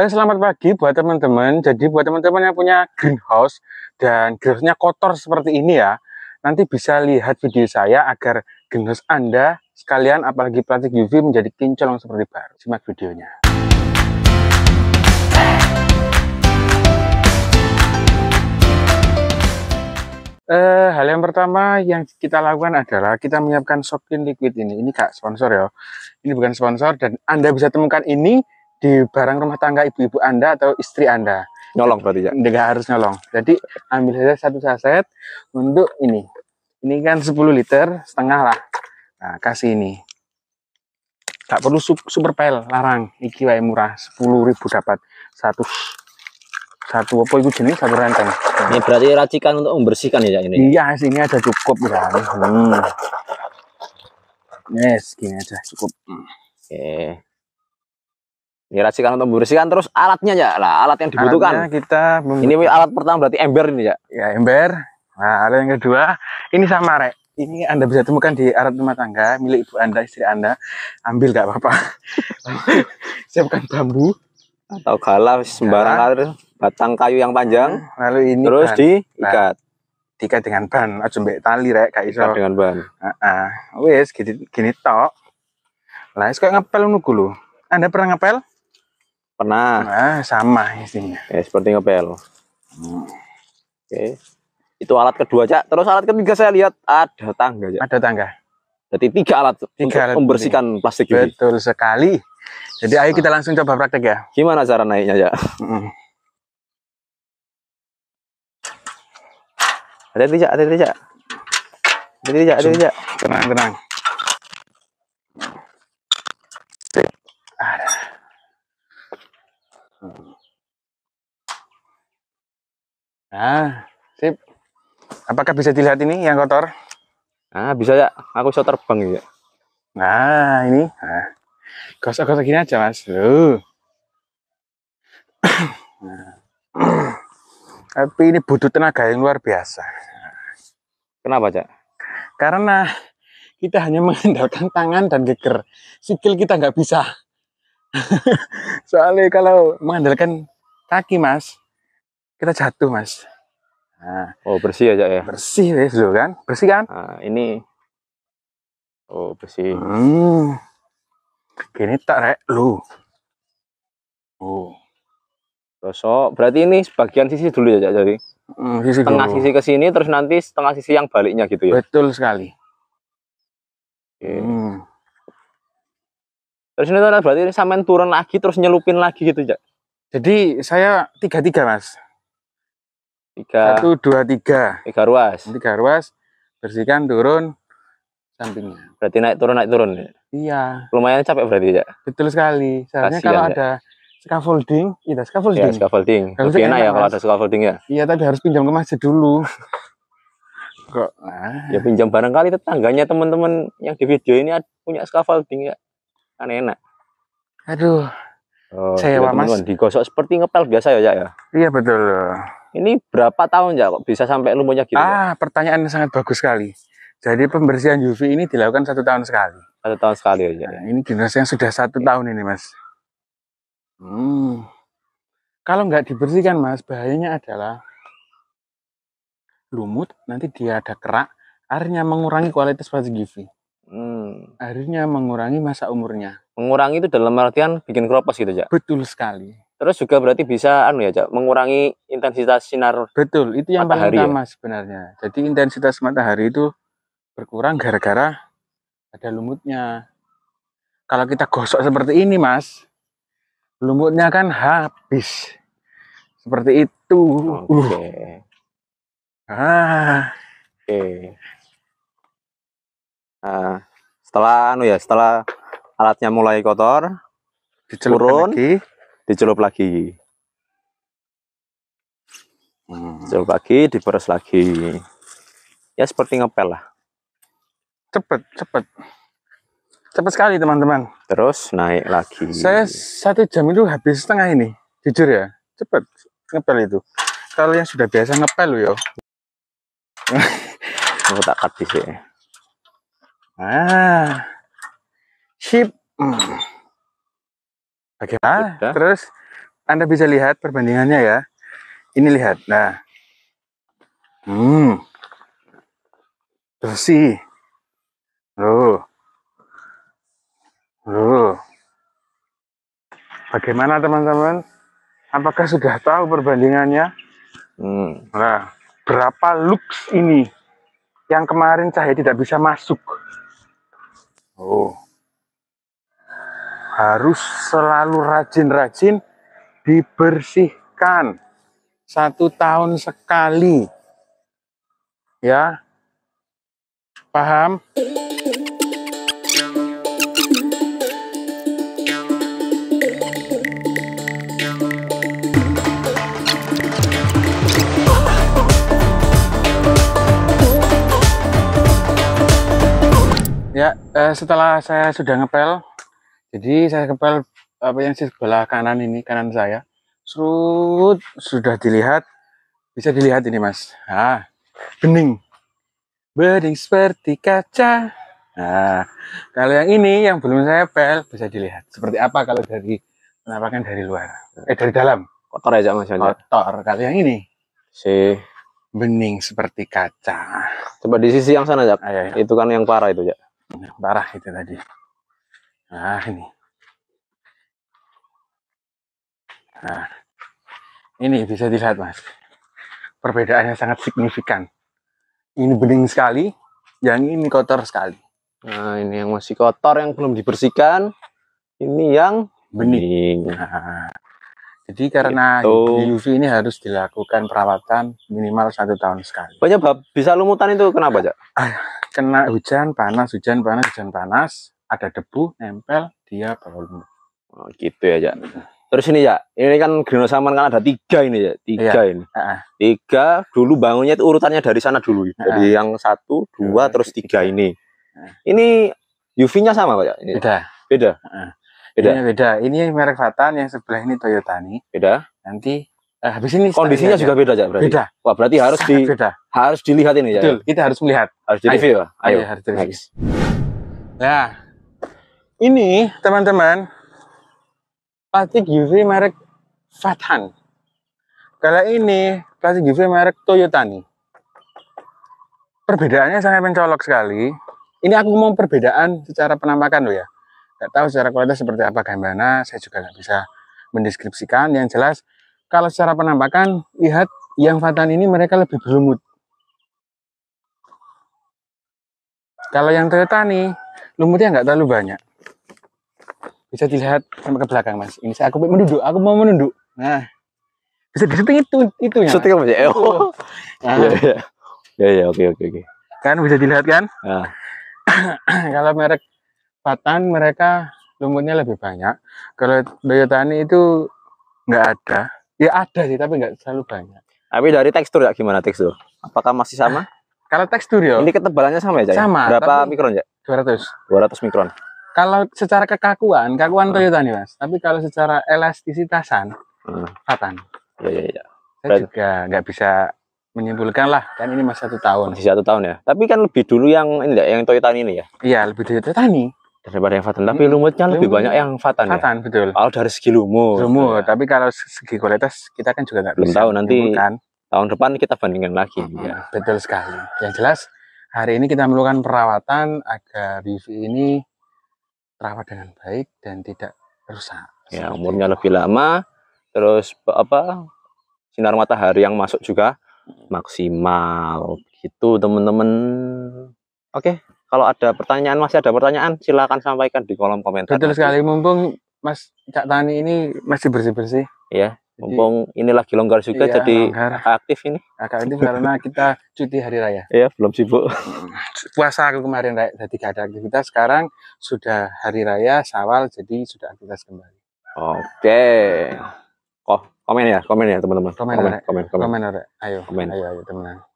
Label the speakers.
Speaker 1: Dan selamat pagi buat teman-teman. Jadi buat teman-teman yang punya greenhouse dan greenhouse-nya kotor seperti ini ya, nanti bisa lihat video saya agar greenhouse Anda sekalian apalagi plastik UV menjadi kinclong seperti baru. Simak videonya. Uh, hal yang pertama yang kita lakukan adalah kita menyiapkan soft liquid ini. Ini kak sponsor ya. Ini bukan sponsor dan Anda bisa temukan ini di barang rumah tangga ibu-ibu Anda atau istri Anda. Nyolong berarti ya? tidak harus nyolong. Jadi ambil saja satu saset untuk ini. Ini kan 10 liter setengah lah. Nah, kasih ini. Tak perlu super pel, larang. Iki wae murah, ribu
Speaker 2: dapat satu satu apa itu jenis satu renteng. Ini berarti racikan untuk membersihkan ya ini. Iya, sini ada cukup ya. Hmm. Yes, gini aja cukup. Oke. Okay. Diracikan untuk membersihkan terus alatnya ya lah alat yang dibutuhkan. kita ini alat pertama berarti ember ini ya. Ya ember. Nah alat yang kedua ini sama rek. Ini anda bisa temukan di alat rumah tangga
Speaker 1: milik ibu anda istri anda. Ambil gak apa-apa.
Speaker 2: Siapkan bambu atau galah sembarang alat,
Speaker 1: batang kayu yang panjang. Hmm, lalu ini terus nah, diikat. diikat dengan ban, aja mbek tali rek kayak iso. dengan ban. ah Uh -uh. Wis gini,
Speaker 2: gini tok. Lah, kok ngepel nunggu lo.
Speaker 1: Anda pernah ngepel?
Speaker 2: Pernah. Nah, sama isinya. Ya, seperti ngepel. Hmm. Oke. Okay. Itu alat kedua, Cak. Terus alat ketiga saya lihat ada tangga, Cak. Ada tangga. Jadi tiga alat tiga untuk alat membersihkan ini. plastik ini. Betul sekali. Jadi nah. ayo kita langsung coba praktek ya. Gimana cara naiknya, Cak? Ada tidak, ada tidak. Ada tidak, ada tidak. Tenang, tenang. Nah, sip. Apakah bisa dilihat ini yang kotor? Ah, bisa ya. Aku bisa terbang ya.
Speaker 1: Nah, ini. Nah. Gosok-gosok gini aja, Mas. Loh. nah. Tapi ini butuh tenaga yang luar biasa. Kenapa, Cak? Karena kita hanya mengandalkan tangan dan geger. Sikil kita nggak bisa. Soalnya kalau mengandalkan kaki, Mas, kita jatuh mas nah, oh bersih aja ya, ya bersih nih lo kan bersih kan nah, ini oh bersih hmm.
Speaker 2: gini tak rek lu oh Rosok. Berarti ini sebagian sisi dulu ya, jadi
Speaker 1: hmm, sisi tengah dulu. sisi
Speaker 2: ke sini, terus nanti setengah sisi yang baliknya gitu ya. Betul sekali. Okay. Hmm. Terus ini berarti ini turun lagi, terus nyelupin lagi gitu ya. Jadi saya tiga tiga mas tiga satu dua tiga tiga ruas tiga ruas bersihkan turun sampingnya berarti naik turun naik turun ya? iya lumayan capek berarti ya betul sekali soalnya Kasian, kalau ya. ada
Speaker 1: scaffolding iya scaffolding ya,
Speaker 2: scaffolding Harus lebih enak ya kalau ada scaffolding ya
Speaker 1: iya tapi harus pinjam ke masjid dulu
Speaker 2: kok nah. ya pinjam barangkali tetangganya teman-teman yang di video ini punya scaffolding ya aneh enak aduh oh, sewa mas digosok seperti ngepel biasa ya ya iya betul ini berapa tahun ya kok bisa sampai
Speaker 1: lumutnya gitu? Ya? Ah, ya? pertanyaan yang sangat bagus sekali. Jadi pembersihan UV ini dilakukan satu tahun sekali. Satu tahun sekali aja. Nah, ini generasi yang sudah satu tahun ini, Mas. Hmm. Kalau nggak dibersihkan, Mas, bahayanya adalah lumut, nanti dia ada kerak, akhirnya mengurangi kualitas pasir UV. Hmm. Akhirnya mengurangi masa umurnya.
Speaker 2: Mengurangi itu dalam artian bikin kropos gitu, ya? Betul sekali. Terus juga berarti bisa anu ya, mengurangi intensitas sinar. Betul, itu yang matahari paling ya? utama ya?
Speaker 1: sebenarnya. Jadi intensitas matahari itu berkurang gara-gara ada lumutnya. Kalau kita gosok seperti ini, Mas, lumutnya kan habis. Seperti itu. Oke. Okay. Uh.
Speaker 2: Ah. Oke. Okay. Nah, setelah anu ya, setelah alatnya mulai kotor, dicelupkan lagi dicelup lagi hmm. dicelup lagi diperes lagi ya seperti ngepel lah cepet
Speaker 1: cepet cepet sekali teman-teman
Speaker 2: terus naik lagi saya
Speaker 1: satu jam itu habis setengah ini jujur ya cepet ngepel itu kalau yang sudah biasa ngepel yo aku tak cut sih ya. ah sip mm. Bagaimana? Nah, terus Anda bisa lihat perbandingannya ya. Ini lihat. Nah. Hmm. Bersih. Loh. Loh. Bagaimana teman-teman? Apakah sudah tahu perbandingannya? Hmm. Nah, berapa lux ini yang kemarin cahaya tidak bisa masuk? Oh harus selalu rajin-rajin dibersihkan satu tahun sekali ya paham ya eh, setelah saya sudah ngepel jadi saya kepel apa yang sebelah kanan ini kanan saya surut sudah dilihat bisa dilihat ini mas ah bening bening seperti kaca nah kalau yang ini yang belum saya pel bisa dilihat seperti apa kalau dari penampakan dari luar
Speaker 2: eh dari dalam kotor aja mas kotor kalau yang ini si bening seperti kaca coba di sisi yang sana ya itu kan yang parah itu ya parah itu tadi Nah, ini.
Speaker 1: Nah, ini bisa dilihat, Mas. Perbedaannya sangat signifikan.
Speaker 2: Ini bening sekali, yang ini kotor sekali. Nah, ini yang masih kotor, yang belum dibersihkan. Ini yang bening. Nah,
Speaker 1: jadi karena itu. UV ini harus dilakukan perawatan minimal satu tahun sekali. Banyak bisa lumutan itu kenapa, Cak? Ah, kena hujan, panas, hujan, panas, hujan, panas ada debu nempel dia berlumut.
Speaker 2: Oh, gitu ya, Jan. Terus ini ya, ini kan Saman kan ada tiga ini ya, tiga iya. ini. uh -huh. Tiga dulu bangunnya itu urutannya dari sana dulu. uh Dari yang satu, dua, uh -huh. terus tiga ini. uh -huh. Ini UV-nya sama pak ya? Ini. Beda. Beda. uh -huh. Beda. Ini beda. Ini merek Fatan yang sebelah ini Toyota
Speaker 1: nih. Beda. Nanti eh, habis ini kondisinya juga beda ya berarti. Beda. Wah berarti harus di beda.
Speaker 2: harus dilihat ini ya. Betul. Kita harus melihat. Harus di review. Ayo. Ya? Ayo. Ayo. Harus di review. Nah,
Speaker 1: ini teman-teman plastik UV merek Fathan kalau ini plastik UV merek Toyota nih perbedaannya sangat mencolok sekali ini aku mau perbedaan secara penampakan loh ya nggak tahu secara kualitas seperti apa gambarnya saya juga nggak bisa mendeskripsikan yang jelas kalau secara penampakan lihat yang FatHan ini mereka lebih berlumut kalau yang Toyota nih lumutnya nggak terlalu banyak bisa dilihat sampai ke belakang mas ini saya aku menunduk aku mau menunduk nah bisa disetting itu itu ya setting apa ya oh
Speaker 2: ya ya oke oke oke kan bisa dilihat kan nah.
Speaker 1: kalau merek Batan mereka lumutnya lebih banyak kalau Toyotani itu nggak ada ya ada sih tapi nggak selalu banyak
Speaker 2: tapi dari tekstur ya gimana tekstur apakah masih sama kalau tekstur ya ini ketebalannya sama ya Jaya? sama berapa mikron ya 200 200 mikron
Speaker 1: kalau secara kekakuan, kakuan uh. Toyota nih mas. Tapi kalau secara elastisitasan,
Speaker 2: uh. Ah. Fatan. Iya iya. ya. Saya juga nggak bisa menyimpulkan lah kan ini masih satu tahun masih satu tahun ya tapi kan lebih dulu yang ini ya, yang Toyota ini ya iya lebih dulu Toyota ini. daripada yang Fatan tapi hmm. lumutnya lumut. lebih banyak yang Fatan ya? Fatan ya? betul kalau oh, dari segi lumut lumut ya. tapi kalau segi kualitas kita kan juga nggak belum tahu nanti tahun depan kita bandingkan lagi hmm, ya.
Speaker 1: betul sekali yang jelas hari ini kita melakukan perawatan agar UV ini terawat dengan baik dan tidak rusak.
Speaker 2: Ya, umurnya itu. lebih lama, terus apa sinar matahari yang masuk juga maksimal. Gitu teman-teman. Oke, kalau ada pertanyaan masih ada pertanyaan silakan sampaikan di kolom komentar. Betul sekali,
Speaker 1: mumpung Mas Cak Tani ini masih bersih-bersih.
Speaker 2: Ya, mumpung ini lagi longgar juga iya, jadi longgar. aktif ini agak nah, ini karena
Speaker 1: kita cuti hari raya
Speaker 2: iya belum sibuk hmm,
Speaker 1: puasa aku kemarin raya, jadi gak ada aktivitas sekarang sudah hari raya sawal jadi sudah aktivitas kembali
Speaker 2: oke okay. oh komen ya komen ya teman-teman komen komen komen, komen. komen, ayo komen ayo ayo teman